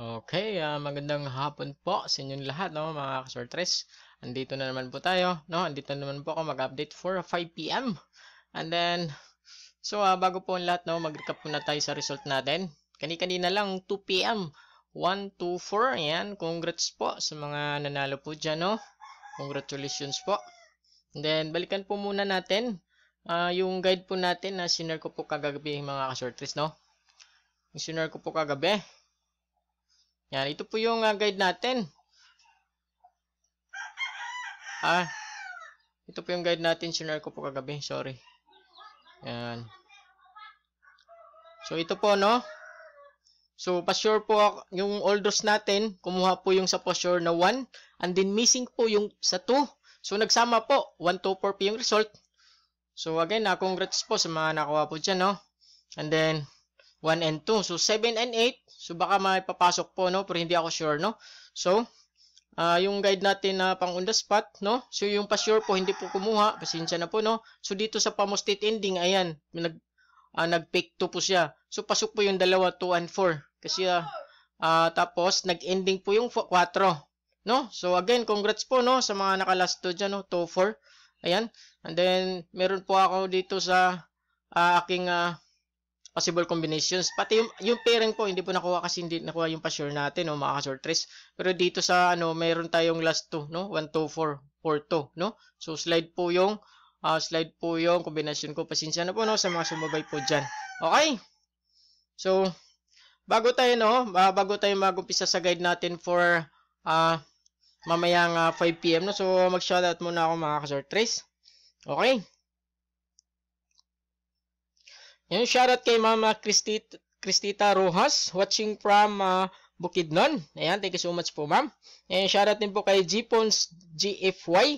Okay, uh, magandang hapon po sa inyong lahat no, mga kasortres. Andito na naman po tayo, no? Andito na naman po ako mag-update for 5 PM. And then so uh, bago po ang lahat no, mag-recap muna tayo sa result natin. Kani-kanina lang 2 PM. 1 2 4. Ayan, congrats po sa mga nanalo po diyan, no. Congratulations po. And then balikan po muna natin uh, yung guide po natin na uh, sinare ko po kagabi mga kasortres, no. Yung sinare ko po kagabi. Yan, ito po yung uh, guide natin. Ah, ito po yung guide natin. Sinar ko po kagabi. Sorry. Yan. So, ito po, no? So, pa-sure po yung oldos natin. Kumuha po yung sa pa-sure na 1. And then, missing po yung sa 2. So, nagsama po. 1, 2, 4 po yung result. So, again, na ah, congrats po sa mga nakuha po dyan, no? And then, 1 and 2. So, 7 and 8. So, baka may papasok po, no? Pero hindi ako sure, no? So, uh, yung guide natin na uh, pang on the spot, no? So, yung pa-sure po, hindi po kumuha. Pasensya na po, no? So, dito sa pamostate ending, ayan. Nag, uh, nag-pick 2 po siya. So, pasok po yung dalawa, 2 and 4. Kasi, uh, uh, tapos, nag-ending po yung 4, No? So, again, congrats po, no? Sa mga nakalast 2 dyan, no? 2, 4. Ayan. And then, meron po ako dito sa uh, aking... Uh, possible combinations. Pati yung, yung pairing po, hindi po nakuha kasi hindi nakuha yung pa-sure natin, no, mga ka trace. Pero dito sa, ano, mayroon tayong last 2, no, 1, 2, 4, 4, 2, no. So, slide po yung, uh, slide po yung combination ko. Pasensya na po, no, sa mga sumabay po dyan. Okay? So, bago tayo, no, uh, bago tayo mag-umpisa sa guide natin for, uh, mamayang uh, 5pm, no, so mag-shoutout muna ako mga ka trace. Okay? shout out kay Mama Christita, Christita Rojas, watching from uh, Bukidnon. Ayan, thank you so much po, ma'am. And out din po kay Gpons GFY.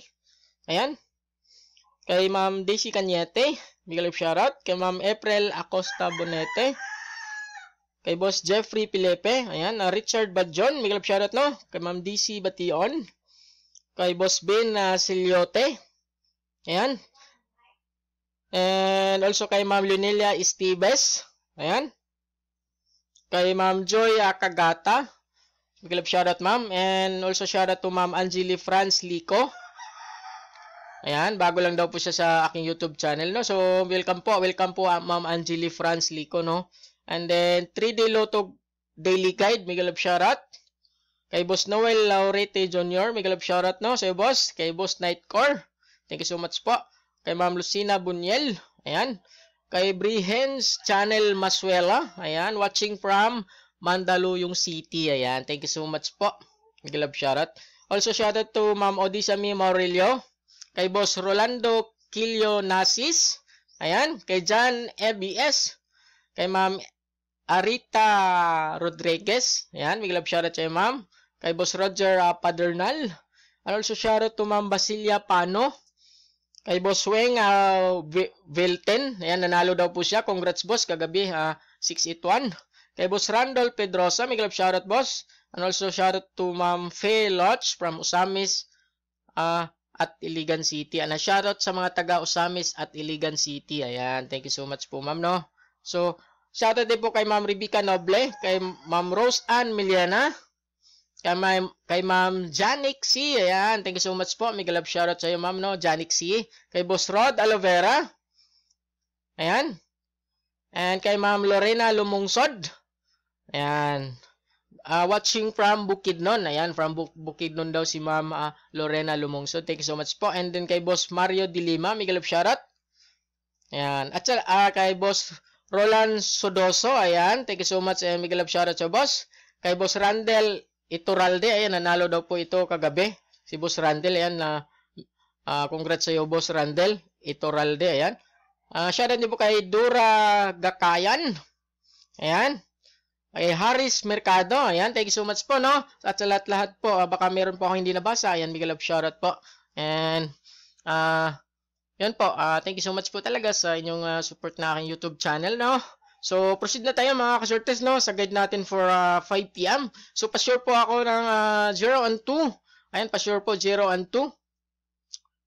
Ayan. Kay Ma'am Daisy Canyete. Bigay out Kay Ma'am April Acosta Bonete. Kay Boss Jeffrey Pilepe. Ayan. Uh, Richard Badjon. Bigay out no? Kay Ma'am DC Bation. Kay Boss Ben uh, Silyote. Ayan. And also kay Ma'am Lunelia Esteves. Ayan. Kay Ma'am Joy Akagata. Big love shoutout ma'am. And also shoutout to Ma'am Angeli Franz Lico. Ayan, bago lang daw po siya sa aking YouTube channel, no? So, welcome po, welcome po, ah, Ma'am Angeli Franz Lico, no? And then, 3D Lotto Daily Guide, mega love shoutout. Kay Boss Noel Laurete Jr., mega love shoutout, no? So, Boss. Kay Boss Nightcore, thank you so much po kay Ma'am Lucina Bunyel, ayan, kay Brihens Channel Masuela, ayan, watching from Mandaluyong City, ayan, thank you so much po, big love shoutout. Also shoutout to Ma'am Odisami Morillo, kay Boss Rolando Kilio Nasis, ayan, kay John EBS, kay Ma'am Arita Rodriguez, ayan, big love shoutout sa'yo Ma'am, kay Boss Roger uh, Padernal, and also shoutout to Ma'am Basilia Pano, Kay Boss Weng uh, Vilten, ayan, nanalo daw po siya. Congrats, boss, kagabi, uh, ah, 681. Kay Boss Randall Pedrosa, may love shoutout, boss. And also shoutout to Ma'am Faye Lodge from Usamis uh, at Iligan City. And a shoutout sa mga taga Usamis at Iligan City. Ayan, thank you so much po, ma'am, no? So, shoutout din po kay Ma'am Rebecca Noble, kay Ma'am Rose Ann Miliana, Kay, ma- kay Ma'am Janik C. Ayan, thank you so much po. May galab shoutout sa iyo, Ma'am, no? Janik C. Kay Boss Rod Aloe Vera Ayan. And kay Ma'am Lorena Lumungsod. Ayan. Uh, watching from Bukidnon. Ayan, from Bu- Bukidnon daw si Ma'am uh, Lorena Lumungsod. Thank you so much po. And then kay Boss Mario Dilima, may galab shoutout. Ayan. At saka uh, kay Boss Roland Sodoso. Ayan, thank you so much. And eh, may galab shoutout sa boss. Kay Boss Randel ito ayan, nanalo daw po ito kagabi. Si Boss Randel, ayan, na uh, congrats sa iyo, Boss Randel. Ito Ralde, ayan. Uh, shoutout din po kay Dura Gakayan. Ayan. Kay Harris Mercado. Ayan, thank you so much po, no? At sa lahat-lahat po, uh, baka meron po akong hindi nabasa. Ayan, big love shoutout po. And, ah, uh, yun po, uh, thank you so much po talaga sa inyong uh, support na aking YouTube channel, no? So, proceed na tayo mga kasortes no, sa guide natin for uh, ah, 5pm. So, pa-sure po ako ng uh, ah, 0 and 2. Ayan, pa-sure po 0 and 2.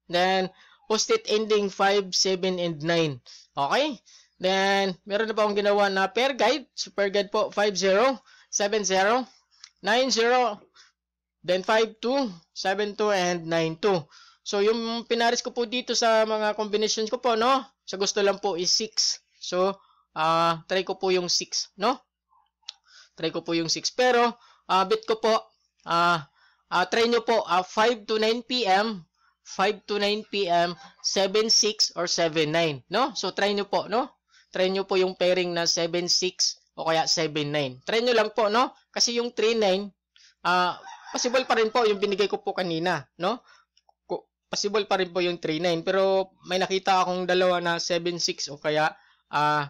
Then, post-it ending 5, 7, and 9. Okay? Then, meron na po akong ginawa na pair guide. So, pair guide po 5-0, 7-0, 9-0, then 5-2, 7-2, and 9-2. So, yung pinaris ko po dito sa mga combinations ko po, no? Sa gusto lang po is 6. So, Uh, try ko po yung 6, no? Try ko po yung 6. Pero, uh, ah, bit ko po, uh, uh, try nyo po, uh, 5 to 9 p.m., 5 to 9 p.m., 7, 6, or 7, 9, no? So, try nyo po, no? Try nyo po yung pairing na 7, 6, o kaya 7, 9. Try nyo lang po, no? Kasi yung 3, 9, uh, possible pa rin po yung binigay ko po kanina, no? Possible pa rin po yung 39 Pero, may nakita akong dalawa na 76 o kaya, ah, uh,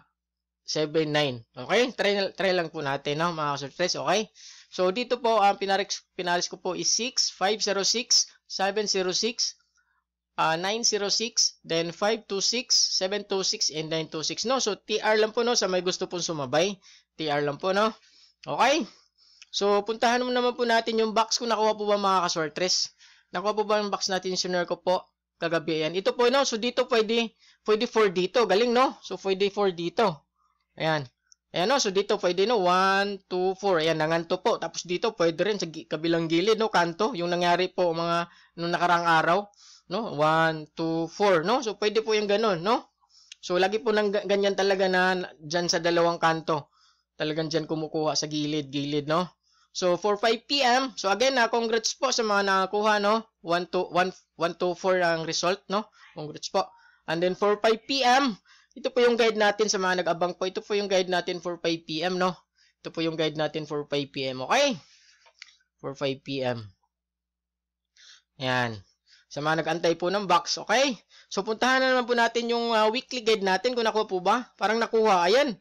7.9. Okay? Try, try lang po natin, no, mga ka surprise. Okay? So, dito po, ang pinaris, pinaris ko po is 6, 506, 706, uh, 906, then 526, 726, and 926, no? So, TR lang po, no? Sa may gusto pong sumabay, TR lang po, no? Okay? So, puntahan mo naman po natin yung box ko. nakuha po ba mga kasortres. Nakuha po ba yung box natin yung sinure ko po kagabi? Yan. Ito po, no? So, dito pwede, pwede 4 dito. Galing, no? So, pwede 4 dito. Ayan. Ayan no, so dito pwede no, 1, 2, 4. Ayan, nanganto po. Tapos dito pwede rin sa kabilang gilid no, kanto. Yung nangyari po mga nung nakarang araw. No, 1, 2, 4. No, so pwede po yung ganun. No? So lagi po nang ganyan talaga na dyan sa dalawang kanto. Talagang dyan kumukuha sa gilid-gilid. No? So 45 PM, so again na ah, congrats po sa mga nakakuha no. 1 to 1 1 to 4 ang result no. Congrats po. And then 45 PM, ito po yung guide natin sa mga nag-abang po. Ito po yung guide natin for 5pm, no? Ito po yung guide natin for 5pm, okay? For 5pm. Yan. Sa mga nag-antay po ng box, okay? So, puntahan na naman po natin yung uh, weekly guide natin. Kung nakuha po ba? Parang nakuha. Ayan.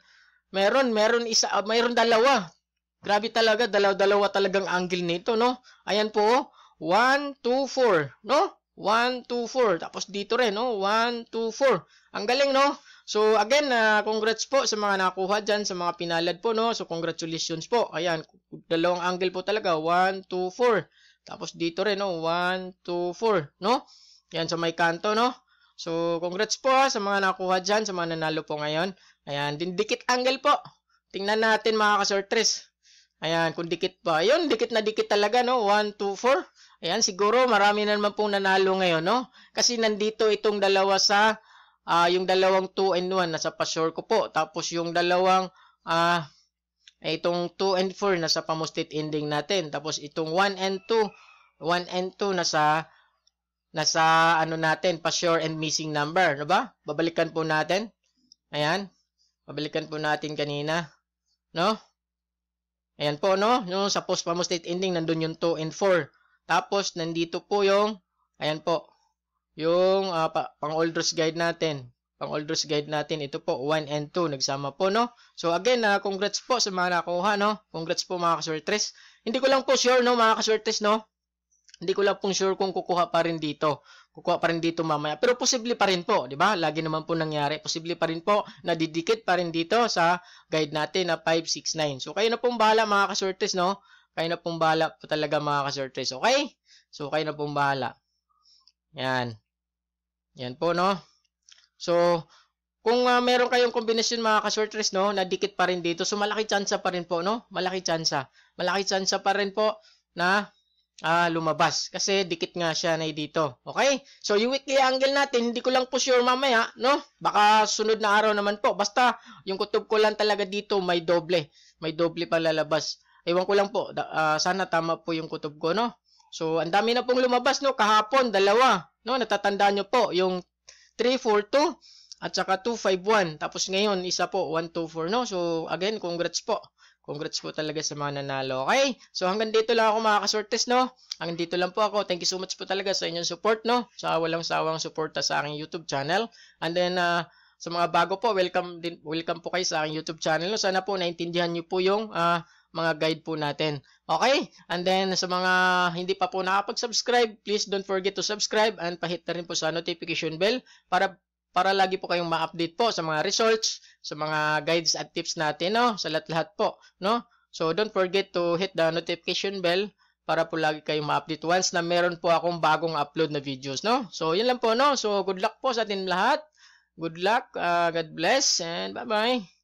Meron, meron isa, uh, meron dalawa. Grabe talaga, dalaw dalawa talagang angle nito, no? Ayan po, 1, 2, 4, no? 1, 2, 4. Tapos dito rin, no? 1, 2, 4. Ang galing, no? So again, uh, congrats po sa mga nakuha diyan sa mga pinalad po, no? So congratulations po. Ayan, dalawang angle po talaga. 1, 2, 4. Tapos dito rin, no? 1, 2, 4, no? Ayan, sa may kanto, no? So congrats po ha, ah, sa mga nakuha diyan, sa mga nanalo po ngayon. Ayan, din dikit angle po. Tingnan natin mga ka-sortress. Ayan, kung dikit pa. Ayun, dikit na dikit talaga, no? 1, 2, 4. Ayan, siguro marami na naman pong nanalo ngayon, no? Kasi nandito itong dalawa sa uh, yung dalawang 2 and 1 nasa pa-sure ko po. Tapos yung dalawang uh, itong 2 and 4 nasa pa pamustit ending natin. Tapos itong 1 and 2, 1 and 2 nasa nasa ano natin, pa-sure and missing number, 'no ba? Babalikan po natin. Ayan. Babalikan po natin kanina, no? Ayan po, no? Yung sa post pamustit ending nandun yung 2 and 4. Tapos nandito po yung ayan po, yung uh, pa, pang olders guide natin. Pang olders guide natin, ito po, 1 and 2, nagsama po, no? So, again, uh, congrats po sa mga nakuha, no? Congrats po mga kasortres. Hindi ko lang po sure, no, mga kasortres, no? Hindi ko lang po sure kung kukuha pa rin dito. Kukuha pa rin dito mamaya. Pero posible pa rin po, di ba? Lagi naman po nangyari. Posible pa rin po na didikit pa rin dito sa guide natin na 569. So, kayo na pong bahala mga kasortres, no? Kayo na pong bahala po talaga mga kasortres, okay? So, kayo na pong bahala. Yan. Yan po, no? So, kung uh, meron kayong kombinasyon mga ka-shortlist, no, na dikit pa rin dito, so malaki chance pa rin po, no? Malaki chance. Malaki chance pa rin po na uh, lumabas. Kasi dikit nga siya na dito. Okay? So, yung weekly angle natin, hindi ko lang po sure mamaya, no? Baka sunod na araw naman po. Basta, yung kutub ko lang talaga dito, may doble. May doble pa lalabas. Ewan ko lang po, uh, sana tama po yung kutob ko, no? So, ang dami na pong lumabas, no? Kahapon, dalawa. No? Natatandaan nyo po, yung 342 at saka 251. Tapos ngayon, isa po, 124, no? So, again, congrats po. Congrats po talaga sa mga nanalo. Okay? So, hanggang dito lang ako mga kasortes, no? Hanggang dito lang po ako. Thank you so much po talaga sa inyong support, no? Sa walang sawang suporta sa aking YouTube channel. And then, uh, sa mga bago po, welcome din welcome po kayo sa aking YouTube channel. No? Sana po naintindihan niyo po yung uh, mga guide po natin. Okay? And then sa mga hindi pa po nakapag-subscribe, please don't forget to subscribe and pahit na rin po sa notification bell para para lagi po kayong ma-update po sa mga results, sa mga guides at tips natin, no? Sa lahat-lahat po, no? So don't forget to hit the notification bell para po lagi kayong ma-update once na meron po akong bagong upload na videos, no? So yun lang po, no? So good luck po sa atin lahat. Good luck, uh, God bless, and bye-bye.